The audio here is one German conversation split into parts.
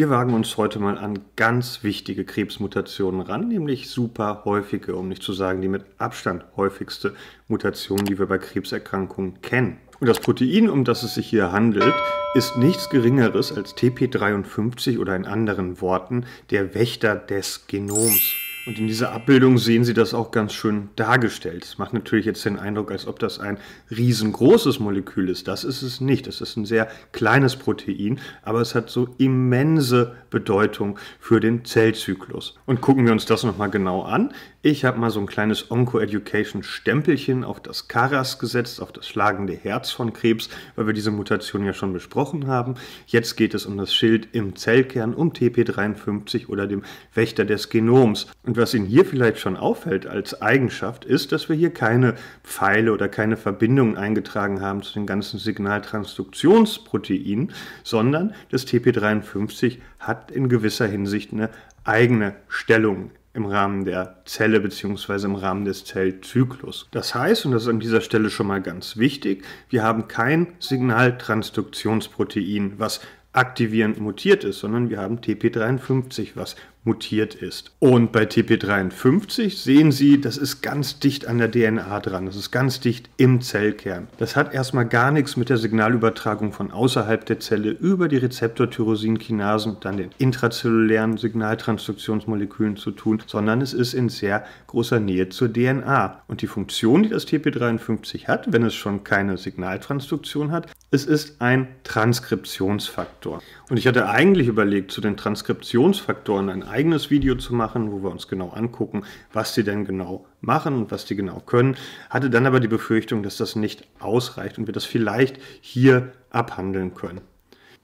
Wir wagen uns heute mal an ganz wichtige Krebsmutationen ran, nämlich super häufige, um nicht zu sagen die mit Abstand häufigste Mutation, die wir bei Krebserkrankungen kennen. Und das Protein, um das es sich hier handelt, ist nichts Geringeres als TP53 oder in anderen Worten der Wächter des Genoms. Und in dieser Abbildung sehen Sie das auch ganz schön dargestellt. Es macht natürlich jetzt den Eindruck, als ob das ein riesengroßes Molekül ist. Das ist es nicht. Das ist ein sehr kleines Protein, aber es hat so immense Bedeutung für den Zellzyklus. Und gucken wir uns das nochmal genau an. Ich habe mal so ein kleines Onco-Education-Stempelchen auf das Karas gesetzt, auf das schlagende Herz von Krebs, weil wir diese Mutation ja schon besprochen haben. Jetzt geht es um das Schild im Zellkern, um TP53 oder dem Wächter des Genoms. Und was Ihnen hier vielleicht schon auffällt als Eigenschaft, ist, dass wir hier keine Pfeile oder keine Verbindungen eingetragen haben zu den ganzen Signaltransduktionsproteinen, sondern das TP53 hat in gewisser Hinsicht eine eigene Stellung im Rahmen der Zelle bzw. im Rahmen des Zellzyklus. Das heißt, und das ist an dieser Stelle schon mal ganz wichtig, wir haben kein Signaltransduktionsprotein, was aktivierend mutiert ist, sondern wir haben TP53, was mutiert ist. Und bei TP53 sehen Sie, das ist ganz dicht an der DNA dran, das ist ganz dicht im Zellkern. Das hat erstmal gar nichts mit der Signalübertragung von außerhalb der Zelle über die Rezeptortyrosinkinasen und dann den intrazellulären Signaltransduktionsmolekülen zu tun, sondern es ist in sehr großer Nähe zur DNA. Und die Funktion, die das TP53 hat, wenn es schon keine Signaltransduktion hat, es ist ein Transkriptionsfaktor. Und ich hatte eigentlich überlegt, zu den Transkriptionsfaktoren ein eigenes Video zu machen, wo wir uns genau angucken, was sie denn genau machen und was die genau können. Hatte dann aber die Befürchtung, dass das nicht ausreicht und wir das vielleicht hier abhandeln können.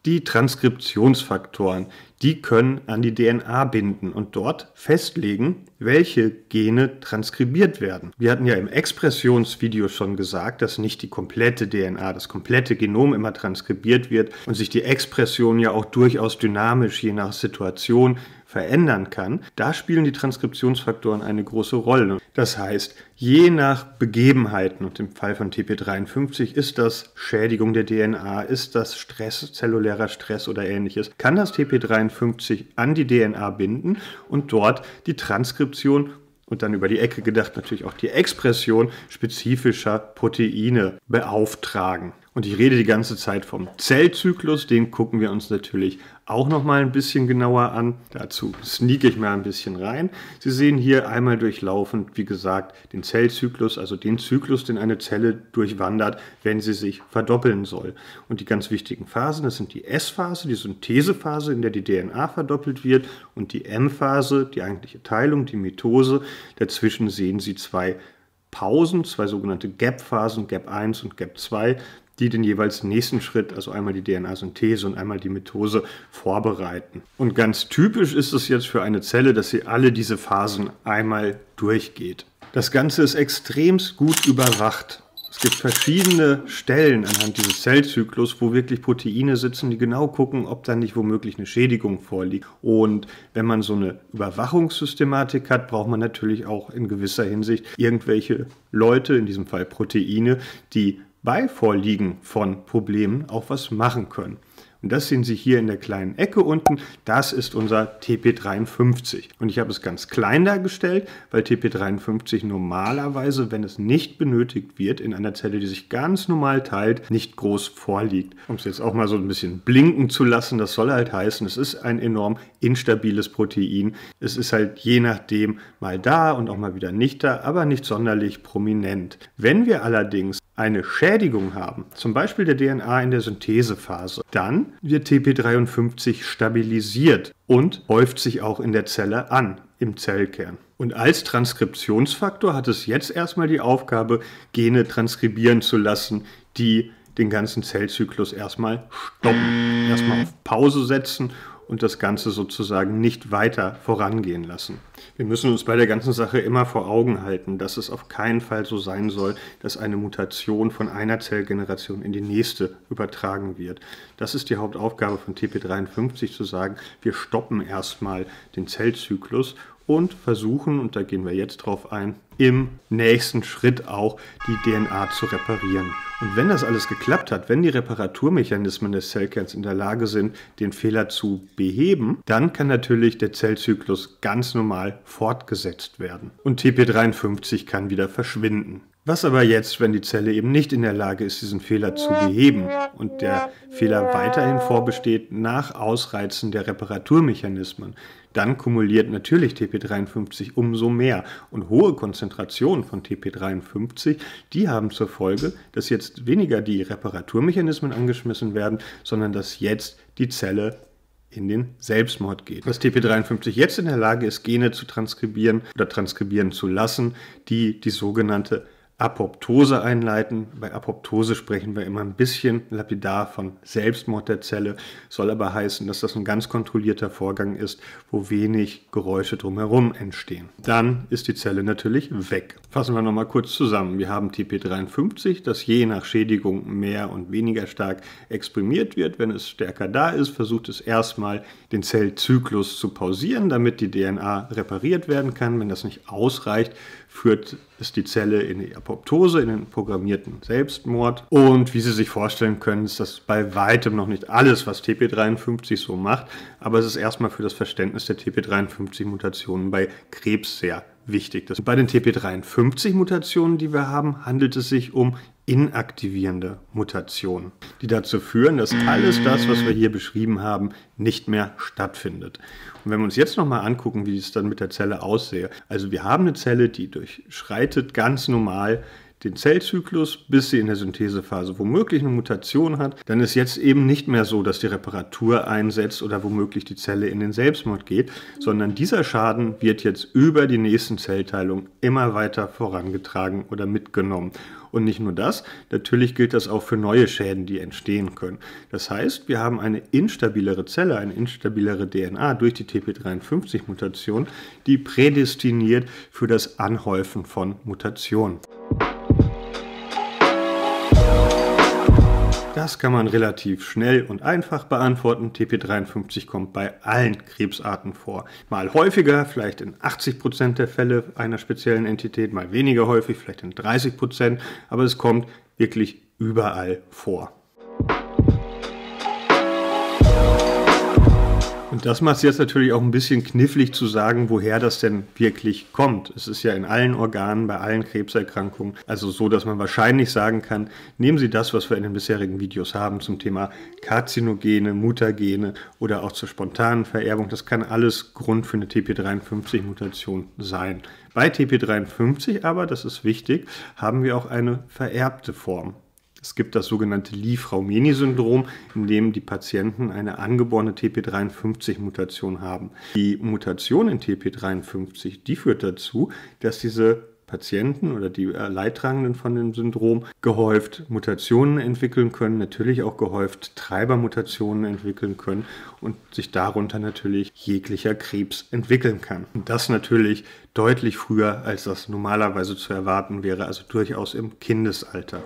Die Transkriptionsfaktoren, die können an die DNA binden und dort festlegen, welche Gene transkribiert werden. Wir hatten ja im Expressionsvideo schon gesagt, dass nicht die komplette DNA, das komplette Genom immer transkribiert wird und sich die Expression ja auch durchaus dynamisch je nach Situation verändern kann, da spielen die Transkriptionsfaktoren eine große Rolle. Das heißt, je nach Begebenheiten, und im Fall von TP53 ist das Schädigung der DNA, ist das Stress, zellulärer Stress oder ähnliches, kann das TP53 an die DNA binden und dort die Transkription und dann über die Ecke gedacht natürlich auch die Expression spezifischer Proteine beauftragen. Und ich rede die ganze Zeit vom Zellzyklus, den gucken wir uns natürlich auch noch mal ein bisschen genauer an. Dazu sneak ich mal ein bisschen rein. Sie sehen hier einmal durchlaufend, wie gesagt, den Zellzyklus, also den Zyklus, den eine Zelle durchwandert, wenn sie sich verdoppeln soll. Und die ganz wichtigen Phasen, das sind die S-Phase, die Synthesephase, in der die DNA verdoppelt wird und die M-Phase, die eigentliche Teilung, die Mitose. Dazwischen sehen Sie zwei Pausen, zwei sogenannte Gap-Phasen, Gap 1 und Gap 2, die den jeweils nächsten Schritt, also einmal die DNA-Synthese und einmal die Mitose, vorbereiten. Und ganz typisch ist es jetzt für eine Zelle, dass sie alle diese Phasen einmal durchgeht. Das Ganze ist extremst gut überwacht. Es gibt verschiedene Stellen anhand dieses Zellzyklus, wo wirklich Proteine sitzen, die genau gucken, ob da nicht womöglich eine Schädigung vorliegt. Und wenn man so eine Überwachungssystematik hat, braucht man natürlich auch in gewisser Hinsicht irgendwelche Leute, in diesem Fall Proteine, die bei Vorliegen von Problemen auch was machen können. Und das sehen Sie hier in der kleinen Ecke unten. Das ist unser TP53. Und ich habe es ganz klein dargestellt, weil TP53 normalerweise, wenn es nicht benötigt wird, in einer Zelle, die sich ganz normal teilt, nicht groß vorliegt. Um es jetzt auch mal so ein bisschen blinken zu lassen, das soll halt heißen, es ist ein enorm instabiles Protein. Es ist halt je nachdem mal da und auch mal wieder nicht da, aber nicht sonderlich prominent. Wenn wir allerdings eine Schädigung haben, zum Beispiel der DNA in der Synthesephase, dann wird TP53 stabilisiert und häuft sich auch in der Zelle an, im Zellkern. Und als Transkriptionsfaktor hat es jetzt erstmal die Aufgabe, Gene transkribieren zu lassen, die den ganzen Zellzyklus erstmal stoppen, erstmal auf Pause setzen und das Ganze sozusagen nicht weiter vorangehen lassen. Wir müssen uns bei der ganzen Sache immer vor Augen halten, dass es auf keinen Fall so sein soll, dass eine Mutation von einer Zellgeneration in die nächste übertragen wird. Das ist die Hauptaufgabe von TP53 zu sagen, wir stoppen erstmal den Zellzyklus und versuchen, und da gehen wir jetzt drauf ein, im nächsten Schritt auch die DNA zu reparieren. Und wenn das alles geklappt hat, wenn die Reparaturmechanismen des Zellkerns in der Lage sind, den Fehler zu beheben, dann kann natürlich der Zellzyklus ganz normal fortgesetzt werden. Und TP53 kann wieder verschwinden. Was aber jetzt, wenn die Zelle eben nicht in der Lage ist, diesen Fehler zu beheben und der Fehler weiterhin vorbesteht nach Ausreizen der Reparaturmechanismen, dann kumuliert natürlich TP53 umso mehr. Und hohe Konzentrationen von TP53, die haben zur Folge, dass jetzt weniger die Reparaturmechanismen angeschmissen werden, sondern dass jetzt die Zelle in den Selbstmord geht. Dass TP53 jetzt in der Lage ist, Gene zu transkribieren oder transkribieren zu lassen, die die sogenannte Apoptose einleiten. Bei Apoptose sprechen wir immer ein bisschen lapidar von Selbstmord der Zelle, soll aber heißen, dass das ein ganz kontrollierter Vorgang ist, wo wenig Geräusche drumherum entstehen. Dann ist die Zelle natürlich weg. Fassen wir nochmal kurz zusammen. Wir haben TP53, das je nach Schädigung mehr und weniger stark exprimiert wird. Wenn es stärker da ist, versucht es erstmal den Zellzyklus zu pausieren, damit die DNA repariert werden kann. Wenn das nicht ausreicht, führt es die Zelle in die Apoptose, in den programmierten Selbstmord. Und wie Sie sich vorstellen können, ist das bei weitem noch nicht alles, was TP53 so macht, aber es ist erstmal für das Verständnis der TP53-Mutationen bei Krebs sehr wichtig. Dass bei den TP53-Mutationen, die wir haben, handelt es sich um inaktivierende Mutationen, die dazu führen, dass alles das, was wir hier beschrieben haben, nicht mehr stattfindet. Und wenn wir uns jetzt nochmal angucken, wie es dann mit der Zelle aussehe, also wir haben eine Zelle, die durchschreitet ganz normal den Zellzyklus, bis sie in der Synthesephase womöglich eine Mutation hat, dann ist jetzt eben nicht mehr so, dass die Reparatur einsetzt oder womöglich die Zelle in den Selbstmord geht, sondern dieser Schaden wird jetzt über die nächsten Zellteilungen immer weiter vorangetragen oder mitgenommen. Und nicht nur das, natürlich gilt das auch für neue Schäden, die entstehen können. Das heißt, wir haben eine instabilere Zelle, eine instabilere DNA durch die TP53-Mutation, die prädestiniert für das Anhäufen von Mutationen. Das kann man relativ schnell und einfach beantworten. TP53 kommt bei allen Krebsarten vor. Mal häufiger, vielleicht in 80% der Fälle einer speziellen Entität, mal weniger häufig, vielleicht in 30%, aber es kommt wirklich überall vor. Und das macht es jetzt natürlich auch ein bisschen knifflig zu sagen, woher das denn wirklich kommt. Es ist ja in allen Organen, bei allen Krebserkrankungen, also so, dass man wahrscheinlich sagen kann, nehmen Sie das, was wir in den bisherigen Videos haben zum Thema Karzinogene, Mutagene oder auch zur spontanen Vererbung. Das kann alles Grund für eine TP53-Mutation sein. Bei TP53 aber, das ist wichtig, haben wir auch eine vererbte Form. Es gibt das sogenannte Lee-Fraumeni-Syndrom, in dem die Patienten eine angeborene TP53-Mutation haben. Die Mutation in TP53, die führt dazu, dass diese Patienten oder die Leidtragenden von dem Syndrom gehäuft Mutationen entwickeln können, natürlich auch gehäuft Treibermutationen entwickeln können und sich darunter natürlich jeglicher Krebs entwickeln kann. Und das natürlich deutlich früher, als das normalerweise zu erwarten wäre, also durchaus im Kindesalter.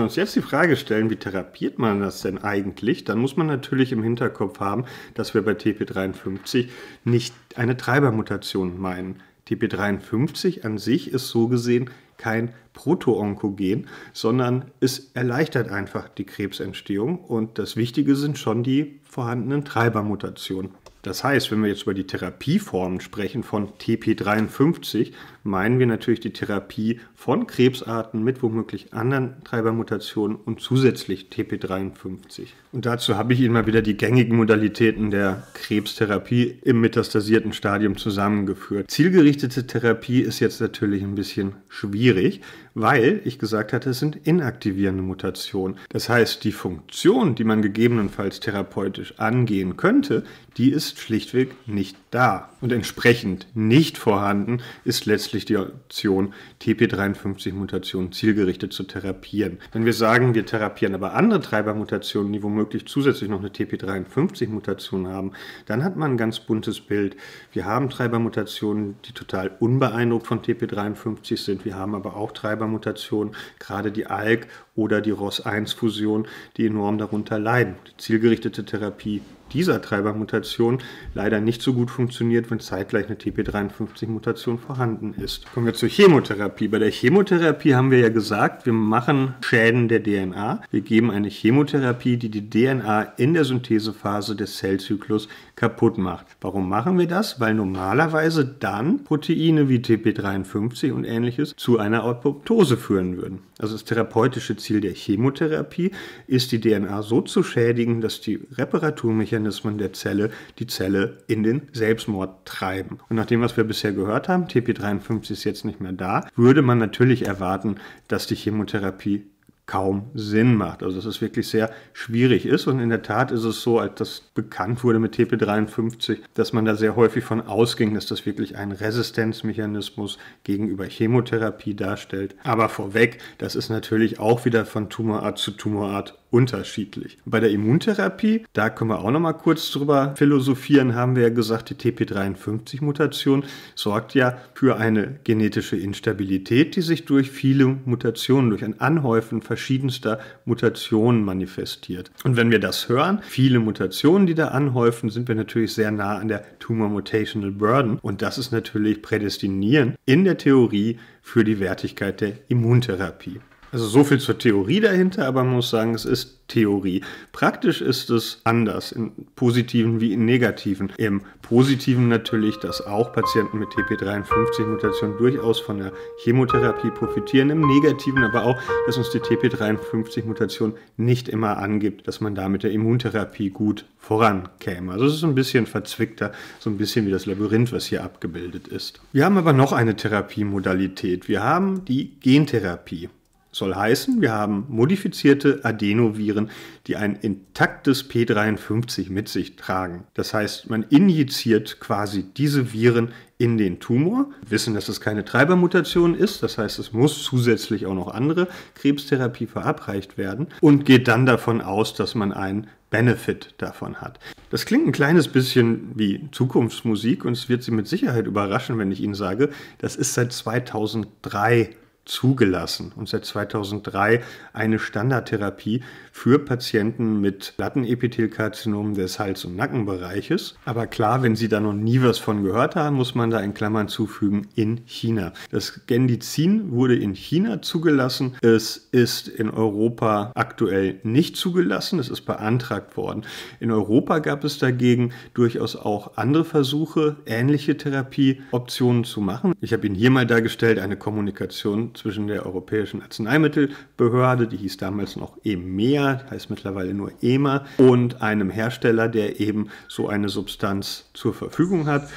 wir uns jetzt die Frage stellen, wie therapiert man das denn eigentlich, dann muss man natürlich im Hinterkopf haben, dass wir bei TP53 nicht eine Treibermutation meinen. TP53 an sich ist so gesehen kein Proto-Onkogen, sondern es erleichtert einfach die Krebsentstehung und das Wichtige sind schon die vorhandenen Treibermutationen. Das heißt, wenn wir jetzt über die Therapieformen sprechen von TP53, meinen wir natürlich die Therapie von Krebsarten mit womöglich anderen Treibermutationen und zusätzlich TP53. Und dazu habe ich Ihnen mal wieder die gängigen Modalitäten der Krebstherapie im metastasierten Stadium zusammengeführt. Zielgerichtete Therapie ist jetzt natürlich ein bisschen schwierig, weil ich gesagt hatte, es sind inaktivierende Mutationen. Das heißt, die Funktion, die man gegebenenfalls therapeutisch angehen könnte, die ist schlichtweg nicht da. Und entsprechend nicht vorhanden ist letztlich die Option, TP53-Mutationen zielgerichtet zu therapieren. Wenn wir sagen, wir therapieren aber andere Treibermutationen, die womöglich zusätzlich noch eine TP53-Mutation haben, dann hat man ein ganz buntes Bild. Wir haben Treibermutationen, die total unbeeindruckt von TP53 sind. Wir haben aber auch Treibermutationen, mutation gerade die ALK oder die ROS1-Fusion, die enorm darunter leiden. Die zielgerichtete Therapie dieser Treibermutation leider nicht so gut funktioniert, wenn zeitgleich eine TP53-Mutation vorhanden ist. Kommen wir zur Chemotherapie. Bei der Chemotherapie haben wir ja gesagt, wir machen Schäden der DNA. Wir geben eine Chemotherapie, die die DNA in der Synthesephase des Zellzyklus kaputt macht. Warum machen wir das? Weil normalerweise dann Proteine wie TP53 und ähnliches zu einer Apoptose führen würden. Also das therapeutische Ziel der Chemotherapie ist, die DNA so zu schädigen, dass die Reparaturmechanismen der Zelle die Zelle in den Selbstmord treiben. Und nach dem, was wir bisher gehört haben, TP53 ist jetzt nicht mehr da, würde man natürlich erwarten, dass die Chemotherapie kaum Sinn macht. Also dass es wirklich sehr schwierig ist. Und in der Tat ist es so, als das bekannt wurde mit TP53, dass man da sehr häufig von ausging, dass das wirklich einen Resistenzmechanismus gegenüber Chemotherapie darstellt. Aber vorweg, das ist natürlich auch wieder von Tumorart zu Tumorart unterschiedlich. Bei der Immuntherapie, da können wir auch noch mal kurz drüber philosophieren, haben wir ja gesagt, die TP53-Mutation sorgt ja für eine genetische Instabilität, die sich durch viele Mutationen, durch ein Anhäufen verschiedenster Mutationen manifestiert. Und wenn wir das hören, viele Mutationen, die da anhäufen, sind wir natürlich sehr nah an der Tumor Mutational Burden und das ist natürlich prädestinierend in der Theorie für die Wertigkeit der Immuntherapie. Also so viel zur Theorie dahinter, aber man muss sagen, es ist Theorie. Praktisch ist es anders, in positiven wie in negativen. Im positiven natürlich, dass auch Patienten mit TP53-Mutation durchaus von der Chemotherapie profitieren. Im negativen aber auch, dass uns die TP53-Mutation nicht immer angibt, dass man da mit der Immuntherapie gut vorankäme. Also es ist ein bisschen verzwickter, so ein bisschen wie das Labyrinth, was hier abgebildet ist. Wir haben aber noch eine Therapiemodalität. Wir haben die Gentherapie. Soll heißen, wir haben modifizierte Adenoviren, die ein intaktes P53 mit sich tragen. Das heißt, man injiziert quasi diese Viren in den Tumor, wir wissen, dass es keine Treibermutation ist, das heißt, es muss zusätzlich auch noch andere Krebstherapie verabreicht werden und geht dann davon aus, dass man einen Benefit davon hat. Das klingt ein kleines bisschen wie Zukunftsmusik und es wird Sie mit Sicherheit überraschen, wenn ich Ihnen sage, das ist seit 2003 zugelassen und seit 2003 eine Standardtherapie für Patienten mit Plattenepithelkarzinomen des Hals- und Nackenbereiches. Aber klar, wenn Sie da noch nie was von gehört haben, muss man da in Klammern zufügen, in China. Das Gendizin wurde in China zugelassen. Es ist in Europa aktuell nicht zugelassen. Es ist beantragt worden. In Europa gab es dagegen durchaus auch andere Versuche, ähnliche Therapieoptionen zu machen. Ich habe Ihnen hier mal dargestellt eine Kommunikation zwischen der Europäischen Arzneimittelbehörde, die hieß damals noch EMEA, heißt mittlerweile nur EMA, und einem Hersteller, der eben so eine Substanz zur Verfügung hat.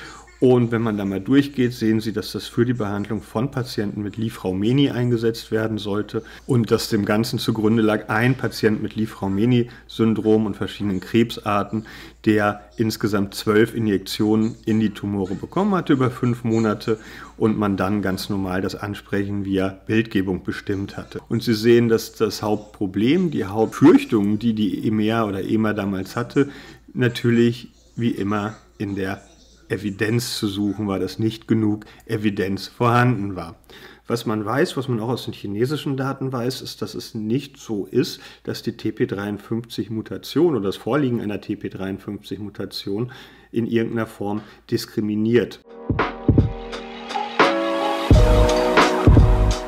Und wenn man da mal durchgeht, sehen Sie, dass das für die Behandlung von Patienten mit Lifraumeni eingesetzt werden sollte und dass dem Ganzen zugrunde lag ein Patient mit lifraumeni syndrom und verschiedenen Krebsarten, der insgesamt zwölf Injektionen in die Tumore bekommen hatte über fünf Monate und man dann ganz normal das Ansprechen via Bildgebung bestimmt hatte. Und Sie sehen, dass das Hauptproblem, die Hauptfürchtungen, die die EMEA oder EMA damals hatte, natürlich wie immer in der Evidenz zu suchen war, dass nicht genug Evidenz vorhanden war. Was man weiß, was man auch aus den chinesischen Daten weiß, ist, dass es nicht so ist, dass die TP53-Mutation oder das Vorliegen einer TP53-Mutation in irgendeiner Form diskriminiert.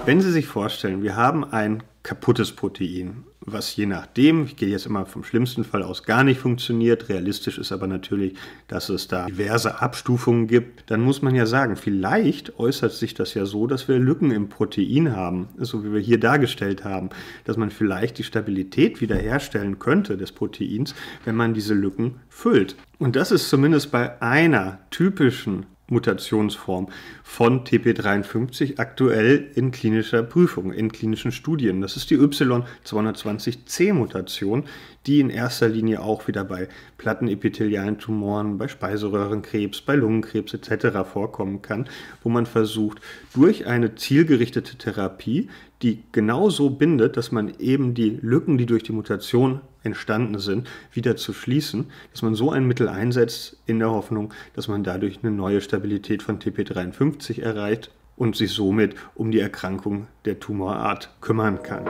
Wenn Sie sich vorstellen, wir haben ein kaputtes Protein, was je nachdem, ich gehe jetzt immer vom schlimmsten Fall aus, gar nicht funktioniert. Realistisch ist aber natürlich, dass es da diverse Abstufungen gibt. Dann muss man ja sagen, vielleicht äußert sich das ja so, dass wir Lücken im Protein haben, so wie wir hier dargestellt haben, dass man vielleicht die Stabilität wiederherstellen könnte des Proteins, wenn man diese Lücken füllt. Und das ist zumindest bei einer typischen Mutationsform von TP53 aktuell in klinischer Prüfung, in klinischen Studien. Das ist die Y220C-Mutation, die in erster Linie auch wieder bei plattenepithelialen Tumoren, bei Speiseröhrenkrebs, bei Lungenkrebs etc. vorkommen kann, wo man versucht, durch eine zielgerichtete Therapie die genauso bindet, dass man eben die Lücken, die durch die Mutation entstanden sind, wieder zu schließen, dass man so ein Mittel einsetzt in der Hoffnung, dass man dadurch eine neue Stabilität von TP53 erreicht und sich somit um die Erkrankung der Tumorart kümmern kann.